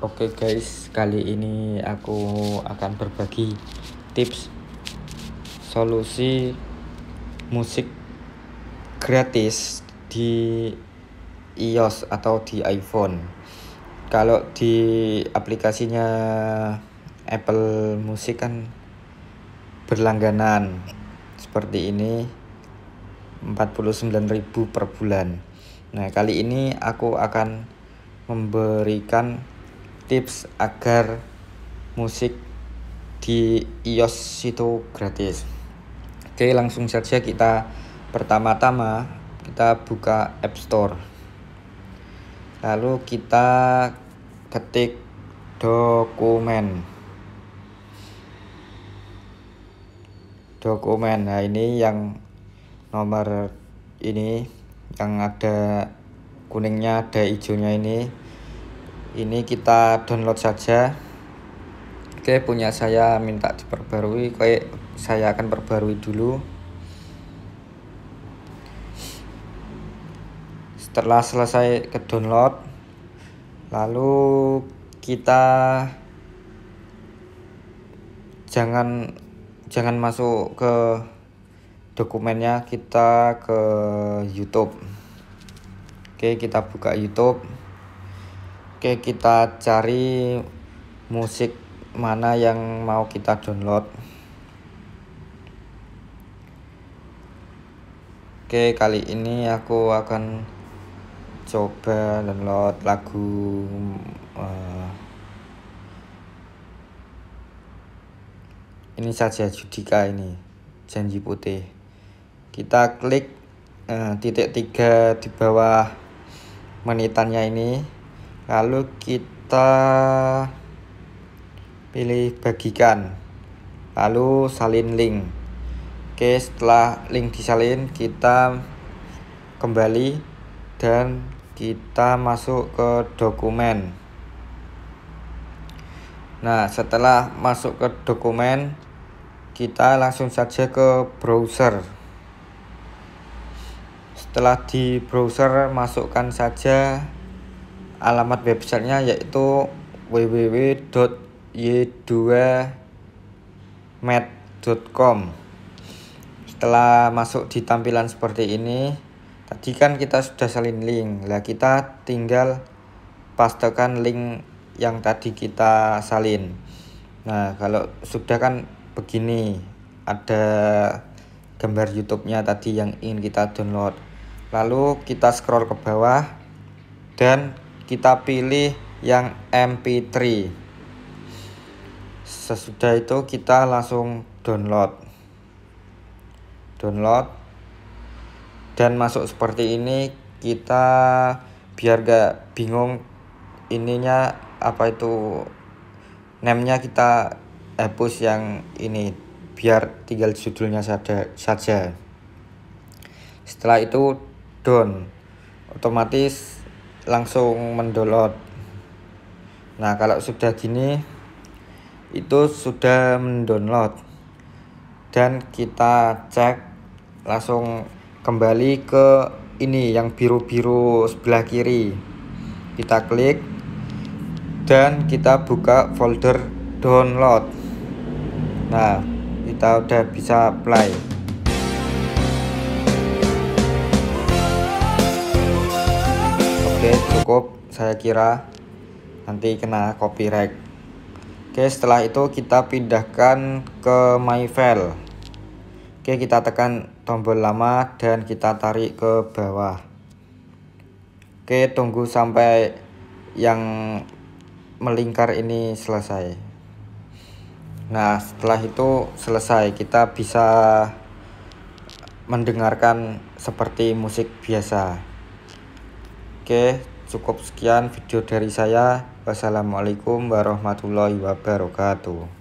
Oke okay guys, kali ini aku akan berbagi tips solusi musik gratis di iOS atau di iPhone. Kalau di aplikasinya Apple Music kan berlangganan seperti ini 49.000 per bulan. Nah, kali ini aku akan memberikan tips agar musik di iOS itu gratis oke langsung saja kita pertama-tama kita buka App Store lalu kita ketik dokumen dokumen nah ini yang nomor ini yang ada kuningnya ada hijaunya ini ini kita download saja oke punya saya minta diperbarui Oke saya akan perbarui dulu setelah selesai ke download lalu kita jangan jangan masuk ke dokumennya kita ke YouTube oke kita buka YouTube Oke, kita cari musik mana yang mau kita download. Oke, kali ini aku akan coba download lagu uh, ini saja Judika ini janji putih kita klik uh, titik tiga di bawah menitannya ini lalu kita pilih bagikan lalu salin link oke setelah link disalin kita kembali dan kita masuk ke dokumen nah setelah masuk ke dokumen kita langsung saja ke browser setelah di browser masukkan saja alamat websitenya yaitu www.y2med.com setelah masuk di tampilan seperti ini tadi kan kita sudah salin link lah kita tinggal pastekan link yang tadi kita salin nah kalau sudah kan begini ada gambar YouTube-nya tadi yang ingin kita download lalu kita scroll ke bawah dan kita pilih yang mp3 sesudah itu kita langsung download download dan masuk seperti ini kita biar gak bingung ininya apa itu namenya kita hapus yang ini biar tinggal judulnya saja saja setelah itu down otomatis langsung mendownload. nah kalau sudah gini itu sudah mendownload dan kita cek langsung kembali ke ini yang biru-biru sebelah kiri kita klik dan kita buka folder download nah kita udah bisa apply. Oke, cukup saya kira nanti kena copyright. Oke, setelah itu kita pindahkan ke my file. Oke, kita tekan tombol lama dan kita tarik ke bawah. Oke, tunggu sampai yang melingkar ini selesai. Nah, setelah itu selesai, kita bisa mendengarkan seperti musik biasa. Oke, cukup sekian video dari saya. Wassalamualaikum warahmatullahi wabarakatuh.